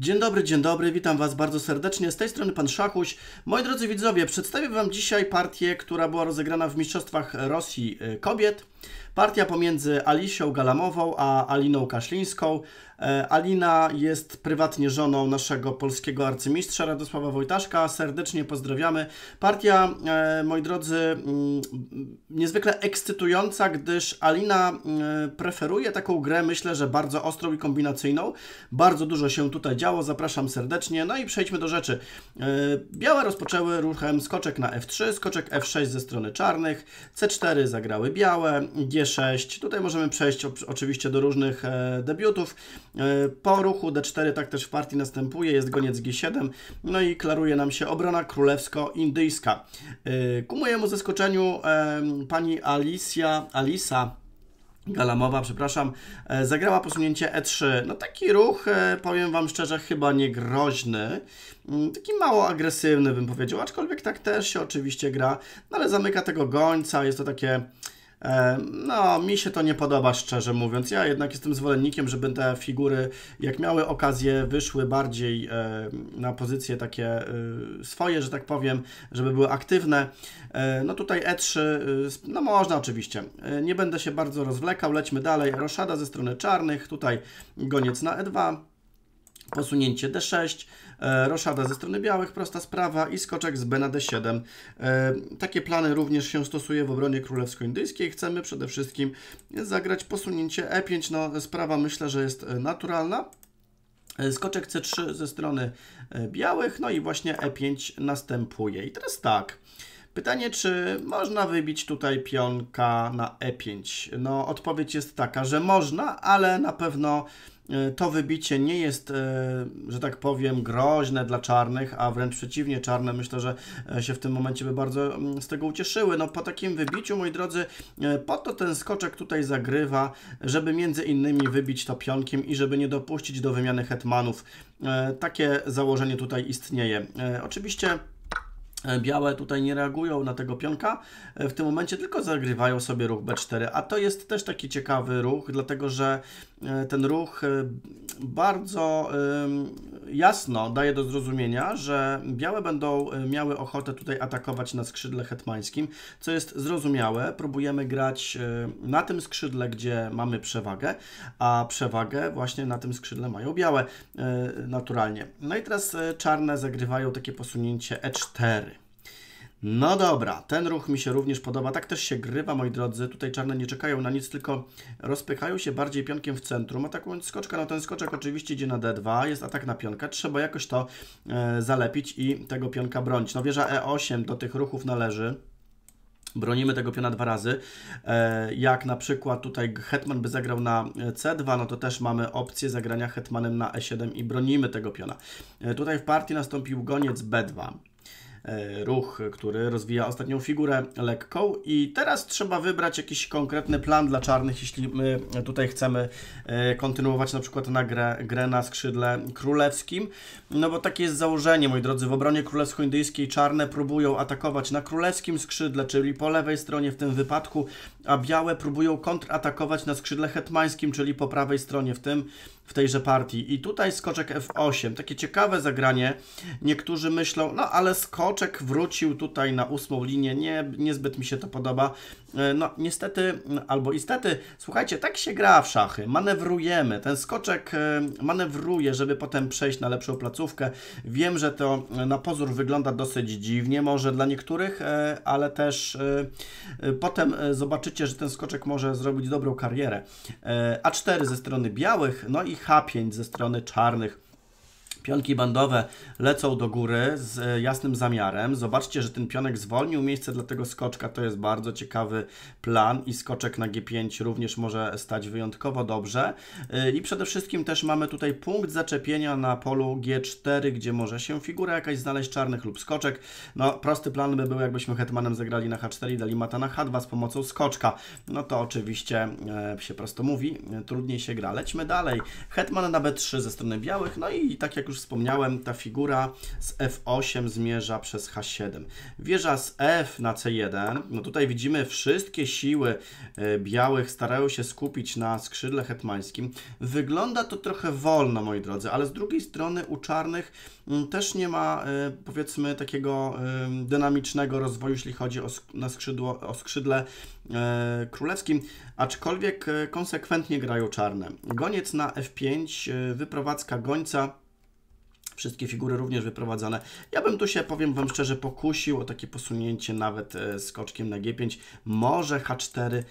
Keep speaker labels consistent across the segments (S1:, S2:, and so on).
S1: Dzień dobry, dzień dobry, witam Was bardzo serdecznie. Z tej strony Pan Szachuś. Moi drodzy widzowie, przedstawię Wam dzisiaj partię, która była rozegrana w Mistrzostwach Rosji y, Kobiet. Partia pomiędzy Alisią Galamową a Aliną Kaszlińską. E, Alina jest prywatnie żoną naszego polskiego arcymistrza Radosława Wojtaszka. Serdecznie pozdrawiamy. Partia, e, moi drodzy, mm, niezwykle ekscytująca, gdyż Alina e, preferuje taką grę, myślę, że bardzo ostrą i kombinacyjną. Bardzo dużo się tutaj działo, zapraszam serdecznie. No i przejdźmy do rzeczy. Białe rozpoczęły ruchem skoczek na F3, skoczek F6 ze strony czarnych, C4 zagrały białe, G6 6 Tutaj możemy przejść oczywiście do różnych e, debiutów. E, po ruchu D4 tak też w partii następuje, jest goniec G7, no i klaruje nam się obrona królewsko-indyjska. E, ku mojemu zaskoczeniu pani Alicia, Alisa Galamowa, przepraszam, zagrała posunięcie E3. No taki ruch, powiem Wam szczerze, chyba niegroźny. Mm, taki mało agresywny bym powiedział, aczkolwiek tak też się oczywiście gra, no ale zamyka tego gońca, jest to takie E, no, mi się to nie podoba, szczerze mówiąc. Ja jednak jestem zwolennikiem, żeby te figury, jak miały okazję, wyszły bardziej e, na pozycje takie e, swoje, że tak powiem, żeby były aktywne. No tutaj E3, no można oczywiście. Nie będę się bardzo rozwlekał, lećmy dalej. Roszada ze strony czarnych, tutaj goniec na E2. Posunięcie D6, e, roszada ze strony białych, prosta sprawa i skoczek z B na D7. E, takie plany również się stosuje w obronie królewsko-indyjskiej. Chcemy przede wszystkim zagrać posunięcie E5. No, sprawa myślę, że jest e, naturalna. E, skoczek C3 ze strony e, białych, no i właśnie E5 następuje. I teraz tak, Pytanie, czy można wybić tutaj pionka na e5? No, odpowiedź jest taka, że można, ale na pewno e, to wybicie nie jest, e, że tak powiem, groźne dla czarnych, a wręcz przeciwnie, czarne myślę, że e, się w tym momencie by bardzo mm, z tego ucieszyły. No po takim wybiciu, moi drodzy, po to ten skoczek tutaj zagrywa, żeby między innymi wybić to pionkiem i żeby nie dopuścić do wymiany hetmanów. Takie założenie tutaj istnieje. Oczywiście E, białe tutaj nie reagują na tego pionka, e, w tym momencie tylko zagrywają sobie ruch B4, a to jest też taki ciekawy ruch, dlatego że E, ten ruch e, bardzo jasno daje do zrozumienia, że białe będą e, miały ochotę tutaj atakować na skrzydle hetmańskim, co jest zrozumiałe. Próbujemy grać na tym skrzydle, gdzie mamy przewagę, a przewagę właśnie na tym skrzydle mają białe naturalnie. No i teraz czarne zagrywają takie posunięcie e4. No dobra, ten ruch mi się również podoba. Tak też się grywa, moi drodzy. Tutaj czarne nie czekają na nic, tylko rozpychają się bardziej pionkiem w centrum. Atakując skoczka, no ten skoczek oczywiście idzie na D2, jest atak na pionka. Trzeba jakoś to e, zalepić i tego pionka bronić. No wieża E8 do tych ruchów należy bronimy tego piona dwa razy. E, jak na przykład tutaj hetman by zagrał na c2, no to też mamy opcję zagrania hetmanem na e7 i bronimy tego piona. E, tutaj w partii nastąpił goniec b2. E, ruch, który rozwija ostatnią figurę lekką i teraz trzeba wybrać jakiś konkretny plan dla czarnych, jeśli my tutaj chcemy e, kontynuować na przykład na grę, grę na skrzydle królewskim, no bo takie jest założenie, moi drodzy, w obronie królewsko-indyjskiej czarne próbują atakować na królewskim skrzydle, czyli po lewej stronie w tym wypadku, a białe próbują kontratakować na skrzydle hetmańskim, czyli po prawej stronie w tym w tejże partii. I tutaj skoczek F8, takie ciekawe zagranie. Niektórzy myślą, no ale skoczek wrócił tutaj na ósmą linię, nie, niezbyt mi się to podoba. E, no niestety albo istety, słuchajcie, tak się gra w szachy, manewrujemy, ten skoczek e, manewruje, żeby potem przejść na lepszą placówkę. Wiem, że to e, na pozór wygląda dosyć dziwnie, może dla niektórych, ale też potem zobaczycie, że ten skoczek może zrobić dobrą karierę. A4 ze strony białych, no i H5 ze strony czarnych. Pionki bandowe lecą do góry z e, jasnym zamiarem. Zobaczcie, że ten pionek zwolnił miejsce dla tego skoczka. To jest bardzo ciekawy plan i skoczek na G5 również może stać wyjątkowo dobrze. E, I przede wszystkim też mamy tutaj punkt zaczepienia na polu G4, gdzie może się figura jakaś znaleźć czarnych lub skoczek. No, prosty plan by był, jakbyśmy hetmanem zagrali na H4 i dali mata na H2 z pomocą skoczka. No to oczywiście e, się prosto mówi, trudniej się gra. Lećmy dalej. Hetman na B3 ze strony białych, no i tak jak już już wspomniałem, ta figura z F8 zmierza przez H7. Wieża z F na C1, no tutaj widzimy wszystkie siły e, białych starają się skupić na skrzydle hetmańskim. Wygląda to trochę wolno, moi drodzy, ale z drugiej strony u czarnych mm, też nie ma e, powiedzmy takiego dynamicznego rozwoju, jeśli chodzi o, na skrzydło, o skrzydle e, królewskim, aczkolwiek konsekwentnie grają czarne. Goniec na F5, wyprowadzka gońca wszystkie figury również wyprowadzane. Ja bym tu się, powiem Wam szczerze, pokusił o takie posunięcie nawet skoczkiem e, na G5, może H4,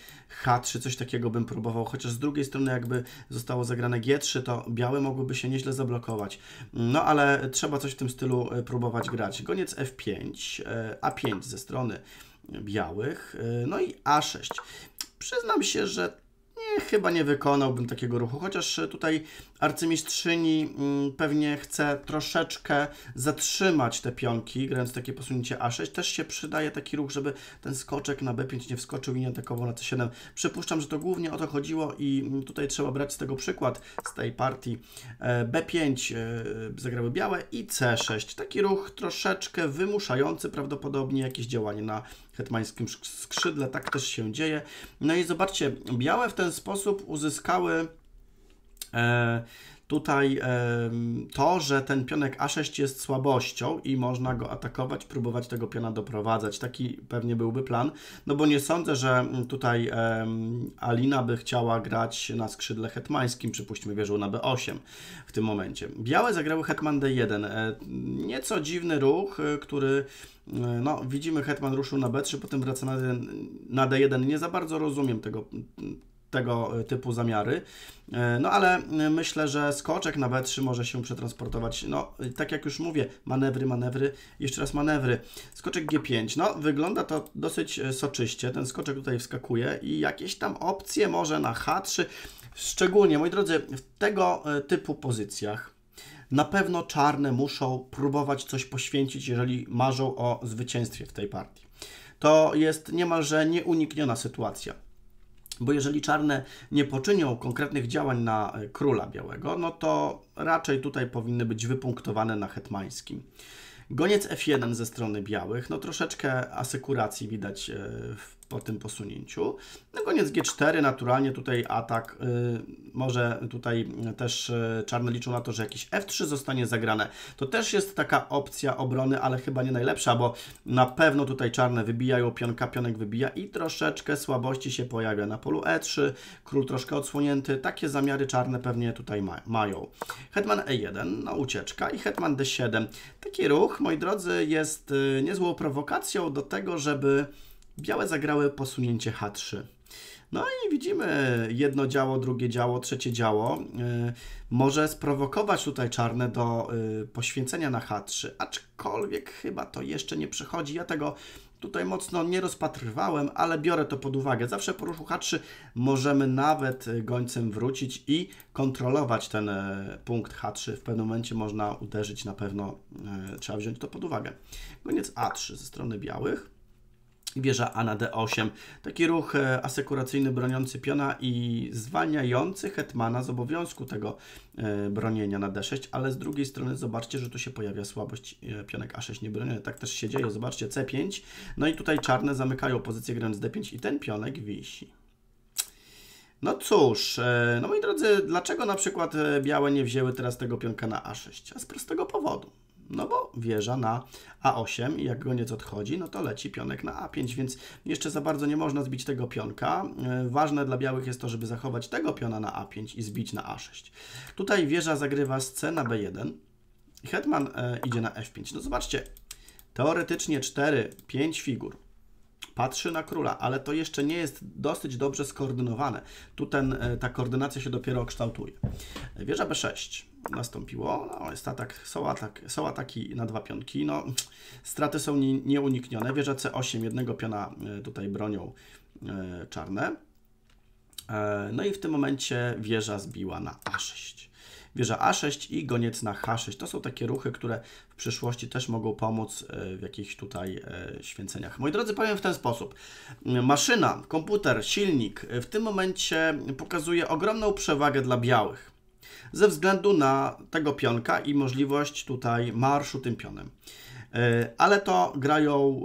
S1: H3, coś takiego bym próbował, chociaż z drugiej strony jakby zostało zagrane G3, to białe mogłyby się nieźle zablokować. No ale trzeba coś w tym stylu e, próbować grać. Goniec F5, e, A5 ze strony białych, no i A6. Przyznam się, że chyba nie wykonałbym takiego ruchu, chociaż e, tutaj arcymistrzyni mm, pewnie chce troszeczkę zatrzymać te pionki, grając takie posunięcie A6. Też się przydaje taki ruch, żeby ten skoczek na B5 nie wskoczył i nie atakował na C7. Przypuszczam, że to głównie o to chodziło i mm, tutaj trzeba brać z tego przykład, z tej partii. E, B5 e, zagrały białe i C6. Taki ruch troszeczkę wymuszający prawdopodobnie jakieś działanie na hetmańskim skrzydle. Tak też się dzieje. No i zobaczcie, białe w ten sposób uzyskały e, Tutaj to, że ten pionek A6 jest słabością i można go atakować, próbować tego piona doprowadzać. Taki pewnie byłby plan, no bo nie sądzę, że mm, tutaj Alina by chciała grać na skrzydle hetmańskim, przypuśćmy wieżą na B8 w tym momencie. Białe zagrały hetman D1. E, nieco dziwny ruch, e, który e, no, widzimy, hetman ruszył na B3, potem wraca na d Na D1. Nie za bardzo rozumiem tego mm, tego e, typu zamiary. E, no ale e, myślę, że skoczek na B3 może się przetransportować. No, tak jak już mówię, manewry, manewry, jeszcze raz manewry. Skoczek G5. No, wygląda to dosyć soczyście. Ten skoczek tutaj wskakuje i jakieś tam opcje może na H3. Szczególnie, moi drodzy, w tego typu pozycjach na pewno czarne muszą próbować coś poświęcić, jeżeli marzą o zwycięstwie w tej partii. To jest niemalże nieunikniona sytuacja. Bo jeżeli czarne nie poczynią konkretnych działań na e, króla białego, no to raczej tutaj powinny być wypunktowane na hetmańskim. Goniec F1 ze strony białych, no troszeczkę asykuracji widać e, w po tym posunięciu. na koniec G4, naturalnie tutaj atak, y, może tutaj też y, czarne liczą na to, że jakiś F3 zostanie zagrane. To też jest taka opcja obrony, ale chyba nie najlepsza, bo na pewno tutaj czarne wybijają pionka, pionek wybija i troszeczkę słabości się pojawia na polu E3, król troszkę odsłonięty, takie zamiary czarne pewnie tutaj ma mają. Hetman E1, no ucieczka i hetman D7. Taki ruch, moi drodzy, jest y, niezłą prowokacją do tego, żeby Białe zagrały posunięcie H3. No i widzimy jedno działo, drugie działo, trzecie działo. Y, może sprowokować tutaj czarne do y, poświęcenia na H3, aczkolwiek chyba to jeszcze nie przychodzi. Ja tego tutaj mocno nie rozpatrywałem, ale biorę to pod uwagę. Zawsze po ruszu H3 możemy nawet y, gońcem wrócić i kontrolować ten punkt H3. W pewnym momencie można uderzyć na pewno, trzeba wziąć to pod uwagę. Goniec A3 ze strony białych. Wieża A na D8. Taki ruch e, asekuracyjny broniący piona i zwalniający hetmana z obowiązku tego e, bronienia na D6, ale z drugiej strony zobaczcie, że tu się pojawia słabość e, pionek A6 niebroniony. Tak też się dzieje. Zobaczcie C5. No i tutaj czarne zamykają pozycję grając D5 i ten pionek wisi. No cóż, no moi drodzy, dlaczego na przykład białe nie wzięły teraz tego pionka na A6? A z prostego powodu. No bo wieża na A8 i jak goniec odchodzi, no to leci pionek na A5, więc jeszcze za bardzo nie można zbić tego pionka. E, ważne dla białych jest to, żeby zachować tego piona na A5 i zbić na A6. Tutaj wieża zagrywa z C na B1 hetman e, idzie na F5. No zobaczcie, teoretycznie 4, 5 figur patrzy na króla, ale to jeszcze nie jest dosyć dobrze skoordynowane. Tu ten, e, ta koordynacja się dopiero kształtuje. Wieża B6 nastąpiło, no jest atak, są, atak, są ataki na dwa pionki, no straty są nie, nieuniknione. Wieża C8, jednego piona e, tutaj bronią e, czarne. No i w tym momencie wieża zbiła na A6 bierze A6 i goniec na H6. To są takie ruchy, które w przyszłości też mogą pomóc e, w jakichś tutaj e, święceniach. Moi drodzy, powiem w ten sposób. Maszyna, komputer, silnik e, w tym momencie pokazuje ogromną przewagę dla białych ze względu na tego pionka i możliwość tutaj marszu tym pionem. Ale to grają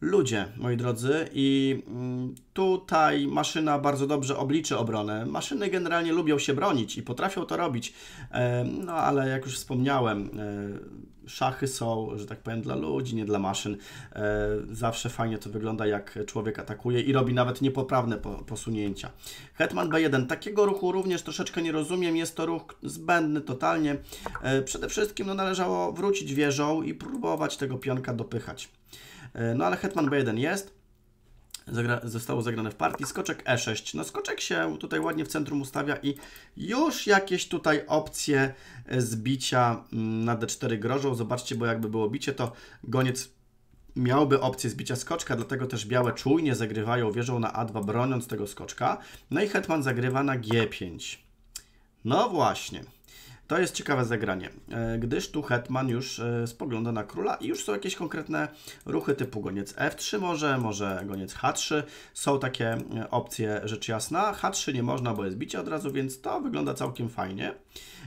S1: ludzie, moi drodzy, i mm, tutaj maszyna bardzo dobrze obliczy obronę. Maszyny generalnie lubią się bronić i potrafią to robić, e, no ale jak już wspomniałem, e, szachy są, że tak powiem, dla ludzi, nie dla maszyn. E, zawsze fajnie to wygląda, jak człowiek atakuje i robi nawet niepoprawne posunięcia. Hetman B1. Takiego ruchu również troszeczkę nie rozumiem. Jest to ruch zbędny totalnie. Przede wszystkim no, należało wrócić wieżą i próbować tego pionka dopychać. E, no ale hetman b1 jest. Zagra zostało zagrane w partii. Skoczek e6. No skoczek się tutaj ładnie w centrum ustawia i już jakieś tutaj opcje e, zbicia mm, na d4 grożą. Zobaczcie, bo jakby było bicie, to goniec miałby opcję zbicia skoczka, dlatego też białe czujnie zagrywają wierzą na a2, broniąc tego skoczka. No i hetman zagrywa na g5. No właśnie. To jest ciekawe zagranie, e, gdyż tu Hetman już e, spogląda na króla i już są jakieś konkretne ruchy typu goniec F3 może, może goniec H3. Są takie e, opcje, rzecz jasna. H3 nie można, bo jest bicie od razu, więc to wygląda całkiem fajnie.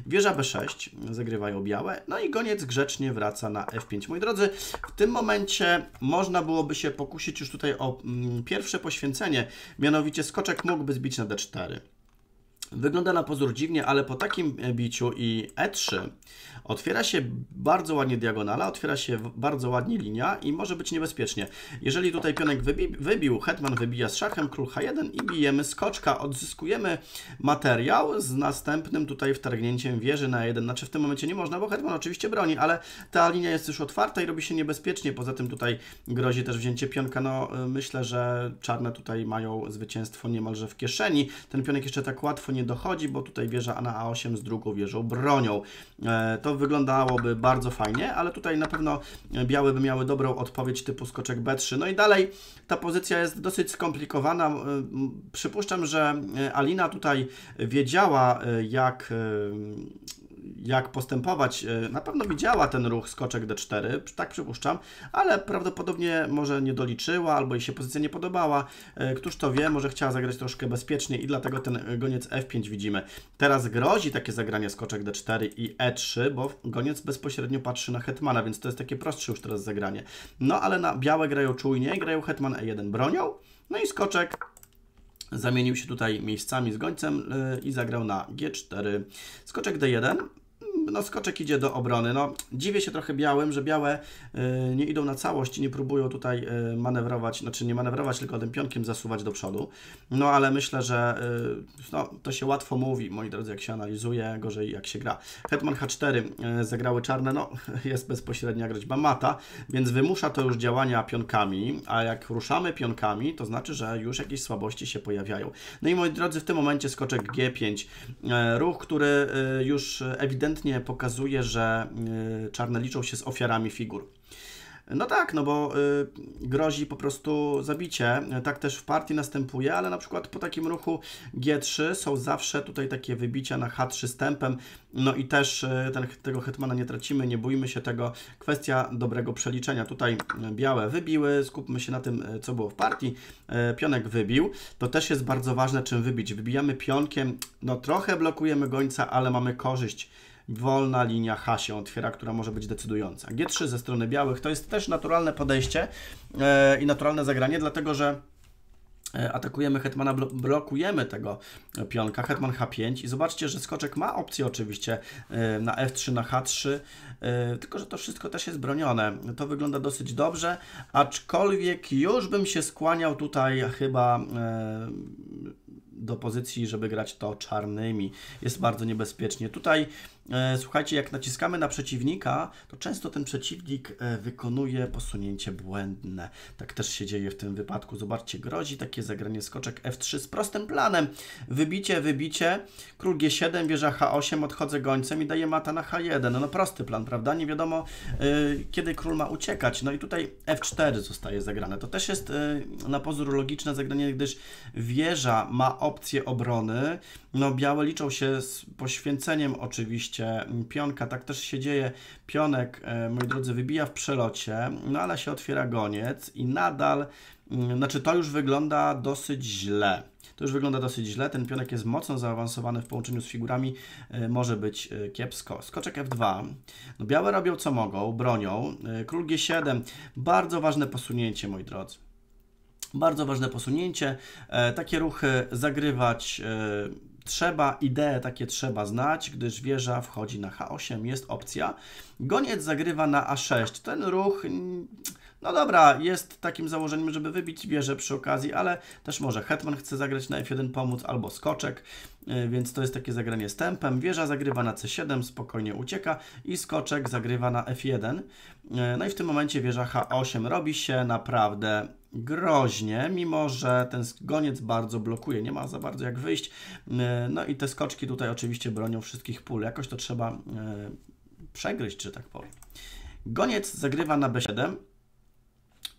S1: Wieża B6, zagrywają białe, no i goniec grzecznie wraca na F5. Moi drodzy, w tym momencie można byłoby się pokusić już tutaj o mm, pierwsze poświęcenie, mianowicie skoczek mógłby zbić na D4. Wygląda na pozór dziwnie, ale po takim biciu i E3 Otwiera się bardzo ładnie diagonala, otwiera się bardzo ładnie linia i może być niebezpiecznie. Jeżeli tutaj pionek wybi wybił, hetman wybija z szachem, król h1 i bijemy skoczka, odzyskujemy materiał z następnym tutaj wtargnięciem wieży na 1. Znaczy w tym momencie nie można, bo hetman oczywiście broni, ale ta linia jest już otwarta i robi się niebezpiecznie. Poza tym tutaj grozi też wzięcie pionka. No y, myślę, że czarne tutaj mają zwycięstwo niemalże w kieszeni. Ten pionek jeszcze tak łatwo nie dochodzi, bo tutaj wieża na a8 z drugą wieżą bronią. E, to wyglądałoby bardzo fajnie, ale tutaj na pewno białe by miały dobrą odpowiedź typu skoczek B3. No i dalej ta pozycja jest dosyć skomplikowana. E, przypuszczam, że e, Alina tutaj wiedziała, e, jak jak postępować. E, na pewno widziała ten ruch skoczek D4, tak przypuszczam, ale prawdopodobnie może nie doliczyła albo jej się pozycja nie podobała. E, któż to wie, może chciała zagrać troszkę bezpiecznie i dlatego ten goniec F5 widzimy. Teraz grozi takie zagranie skoczek D4 i E3, bo goniec bezpośrednio patrzy na hetmana, więc to jest takie prostsze już teraz zagranie. No ale na białe grają czujnie, grają hetman E1 bronią, no i skoczek Zamienił się tutaj miejscami z gońcem y, i zagrał na G4. Skoczek D1 no skoczek idzie do obrony. No, dziwię się trochę białym, że białe e, nie idą na całość i nie próbują tutaj e, manewrować, znaczy nie manewrować, tylko tym pionkiem zasuwać do przodu. No ale myślę, że e, no, to się łatwo mówi, moi drodzy, jak się analizuje, gorzej jak się gra. Hetman H4 zagrały czarne, no jest bezpośrednia grać mata, więc wymusza to już działania pionkami, a jak ruszamy pionkami, to znaczy, że już jakieś słabości się pojawiają. No i moi drodzy, w tym momencie skoczek G5, ruch, który już ewidentnie pokazuje, że y, czarne liczą się z ofiarami figur. No tak, no bo y, grozi po prostu zabicie. Tak też w partii następuje, ale na przykład po takim ruchu G3 są zawsze tutaj takie wybicia na H3 stępem. No i też y, ten, tego hetmana nie tracimy, nie bójmy się tego. Kwestia dobrego przeliczenia. Tutaj y, białe wybiły, skupmy się na tym, y, co było w partii. Y, pionek wybił. To też jest bardzo ważne, czym wybić. Wybijamy pionkiem, no trochę blokujemy gońca, ale mamy korzyść wolna linia H się otwiera, która może być decydująca. G3 ze strony białych to jest też naturalne podejście e, i naturalne zagranie, dlatego że e, atakujemy hetmana, blokujemy tego pionka, hetman h5 i zobaczcie, że skoczek ma opcję oczywiście e, na f3, na h3, tylko że to wszystko też jest bronione. To wygląda dosyć dobrze, aczkolwiek już bym się skłaniał tutaj chyba do pozycji, żeby grać to czarnymi. Jest bardzo niebezpiecznie. Tutaj E, słuchajcie, jak naciskamy na przeciwnika, to często ten przeciwnik e, wykonuje posunięcie błędne. Tak też się dzieje w tym wypadku. Zobaczcie, grozi takie zagranie skoczek F3 z prostym planem. Wybicie, wybicie, król G7, wieża H8, odchodzę gońcem i daję mata na H1. No, no prosty plan, prawda? Nie wiadomo, e, kiedy król ma uciekać. No i tutaj F4 zostaje zagrane. To też jest na pozór logiczne zagranie, gdyż wieża ma opcję obrony. No białe liczą się z poświęceniem oczywiście oczywiście mm, pionka, tak też się dzieje. Pionek, e, moi drodzy, wybija w przelocie, no ale się otwiera goniec i nadal, mm, znaczy to już wygląda dosyć źle. To już wygląda dosyć źle. Ten pionek jest mocno zaawansowany w połączeniu z figurami. E, może być e, kiepsko. Skoczek F2. No, białe robią co mogą, bronią. Król G7. Bardzo ważne posunięcie, moi drodzy. Bardzo ważne posunięcie. Takie ruchy zagrywać Trzeba, idee takie trzeba znać, gdyż wieża wchodzi na H8, jest opcja. Goniec zagrywa na A6. Ten ruch, no dobra, jest takim założeniem, żeby wybić wieżę przy okazji, ale też może hetman chce zagrać na F1 pomóc albo skoczek, y, więc to jest takie zagranie z tempem. Wieża zagrywa na C7, spokojnie ucieka i skoczek zagrywa na F1. Y, no i w tym momencie wieża H8 robi się naprawdę groźnie, mimo że ten goniec bardzo blokuje, nie ma za bardzo jak wyjść. E, no i te skoczki tutaj oczywiście bronią wszystkich pól. Jakoś to trzeba e, przegryźć, że tak powiem. Goniec zagrywa na B7.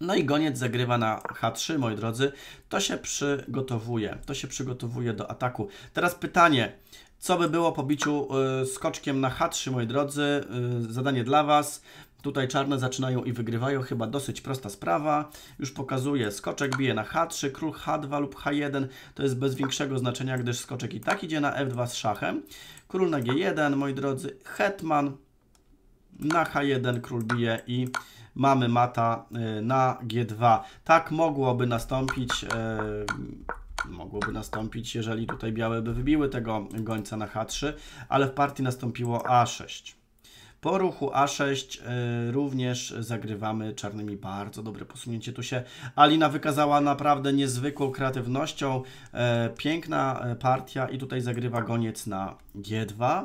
S1: No i goniec zagrywa na H3, moi drodzy. To się przygotowuje. To się przygotowuje do ataku. Teraz pytanie. Co by było po biciu e, skoczkiem na H3, moi drodzy? Zadanie dla Was. Tutaj czarne zaczynają i wygrywają, chyba dosyć prosta sprawa. Już pokazuję, skoczek bije na H3, król H2 lub H1. To jest bez większego znaczenia, gdyż skoczek i tak idzie na F2 z szachem. Król na G1, moi drodzy, hetman na H1, król bije i mamy mata y, na G2. Tak mogłoby nastąpić y, mogłoby nastąpić, jeżeli tutaj białe by wybiły tego gońca na H3, ale w partii nastąpiło A6. Po ruchu A6 e, również zagrywamy czarnymi. Bardzo dobre posunięcie tu się. Alina wykazała naprawdę niezwykłą kreatywnością. E, piękna e, partia i tutaj zagrywa goniec na G2.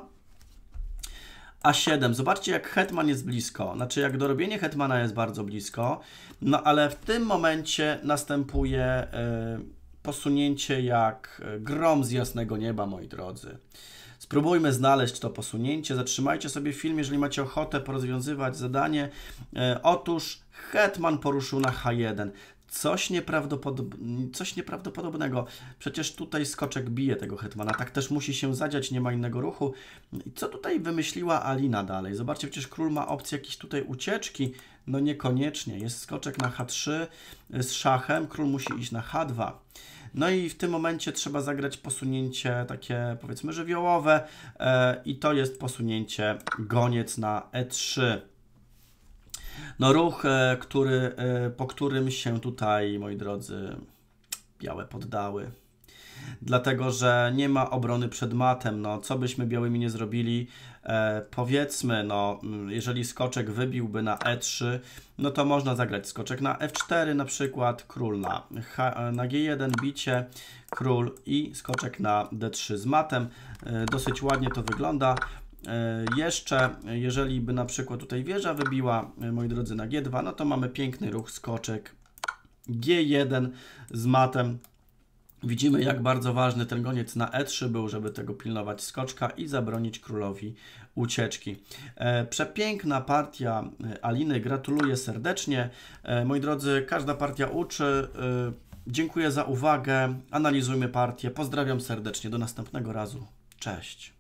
S1: A7. Zobaczcie, jak hetman jest blisko. Znaczy, jak dorobienie hetmana jest bardzo blisko. No ale w tym momencie następuje posunięcie jak grom z jasnego nieba, moi drodzy. Spróbujmy znaleźć to posunięcie. Zatrzymajcie sobie film, jeżeli macie ochotę porozwiązywać zadanie. E, otóż Hetman poruszył na H1. Coś, nieprawdopodob... coś nieprawdopodobnego. Przecież tutaj skoczek bije tego hetmana. Tak też musi się zadziać, nie ma innego ruchu. I co tutaj wymyśliła Alina dalej? Zobaczcie, przecież król ma opcję jakiejś tutaj ucieczki. No niekoniecznie. Jest skoczek na H3 z szachem. Król musi iść na H2. No i w tym momencie trzeba zagrać posunięcie takie powiedzmy żywiołowe e, i to jest posunięcie goniec na E3. No ruch, e, który, e, po którym się tutaj, moi drodzy, białe poddały dlatego że nie ma obrony przed matem. No, co byśmy białymi nie zrobili, e, powiedzmy, no, mm, jeżeli skoczek wybiłby na E3, no to można zagrać skoczek na F4 na przykład, król na, H, e, na G1, bicie, król i skoczek na D3 z matem. E, dosyć ładnie to wygląda. E, jeszcze, jeżeli by na przykład tutaj wieża wybiła, e, moi drodzy, na G2, no to mamy piękny ruch skoczek G1 z matem. Widzimy, jak bardzo ważny ten goniec na E3 był, żeby tego pilnować skoczka i zabronić królowi ucieczki. E, przepiękna partia e, Aliny, gratuluję serdecznie. E, moi drodzy, każda partia uczy. Dziękuję za uwagę, analizujmy partię. Pozdrawiam serdecznie, do następnego razu. Cześć.